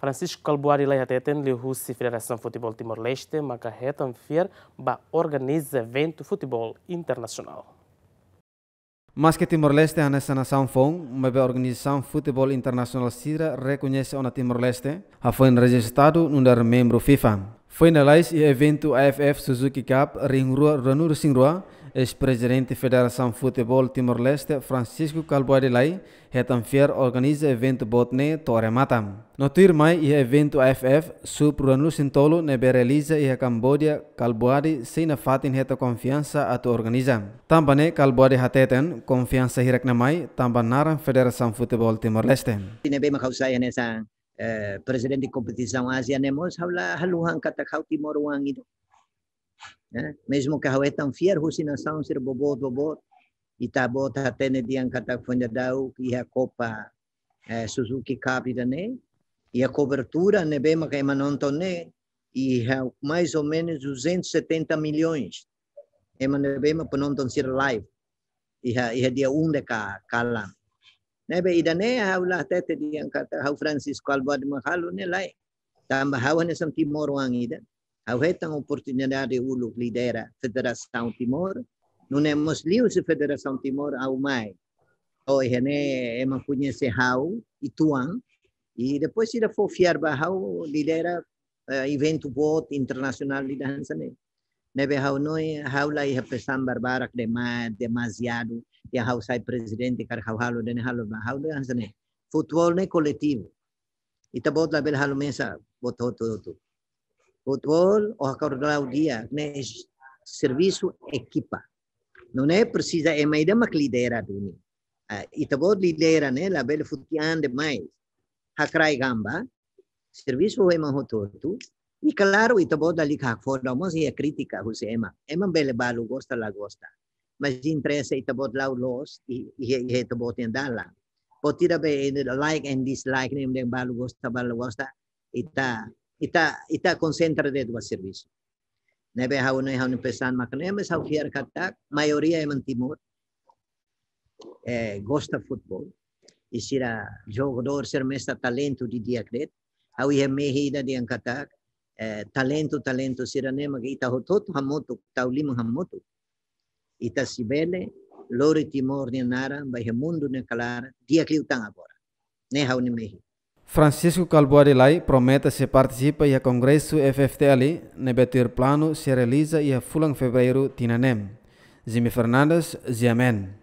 Francisco Kalbuari Leia Teten, li husi Federação Futebol Timor-Leste maka hetan fier ba organiza evento futebol internacional. Mas que Timor-Leste é nessa nação FON, mas a Organização Futebol Internacional CIRA reconhece a Timor-Leste, a foi registrado no membro FIFA. Finalize e evento AFF Suzuki Cup Ringrua Renur Singrua es presidente Federação Futebol Timor Leste Francisco Calvo Adelai hetan fier organiza evento botne tore matam. No tir mai i e evento AFF sub Renur Sintolo ne berelisa i e Cambodia Calvo Adi sina fatin heta confianza atu organiza. Tamba ne Calvo Adi hateten confianza hirak namai tamba naran Federação Futebol Timor Leste. Tine bema kausai nesa Eh, presidente de competição ASEAN hemos haluhan katakau timoruan ido. Né? Eh, mesmo que hau etan fier husinação ser bobo bobo e tá até ne dia katakfonda dau e a copa eh, Suzuki Cup né? E a cobertura né bem que é né e mais ou menos 270 milhões. para pononton ser live. E a dia 1 de ka kalam. නැබැයි ඉදනේ හවුලා තැත දියන්කට de Francis කල්බඩ් මහලුනේ ලයි tamba hawane sam timor wang ida a oportunidade ulu lidera federação timor não é musliu se federação timor ao mai o hene é uma conhece hau e tuan e depois ida for fiar ba hau lidera uh, eh, evento bot internacional lidansane nebe hau noi hau lai hapesan barbarak de ma demasiado ja hausai presidente kar hauhalo den halo ba haude hansane futebol ne coletivo ita bot la bel halo mesa bot to to futebol o akor dia ne serviço equipa não é precisa é mais uma lidera duni ita bot lidera né la bel futian de mais hakrai gamba serviço é mais to e claro, ita bot da ka for, mas é crítica, José Emma. Emma bele balu gosta la gosta mas interesse ito bot lau los ito bot in dalang. Po tida be like and dislike nem né, den balu gosta balu gosta ita ita ita concentra de dua serviço. Nebe hau ne hau ne pesan makne mes hau fiar katak maioria em timor eh, gosta futebol. Isira jogador ser mesta talento de di diakret. Hau ia mehida de angkatak eh, talento talento nem nema né, ita tá hotot hamotuk taulim tá hamotuk itasibele lori timor ni nara mundo ni calara dia que utang agora né hau ni mehi Francisco Calbuari Lai promete se participa e a Congresso ali ne betir plano se realiza e a fulang fevereiro tinanem. Zimi Fernandes, Ziamen.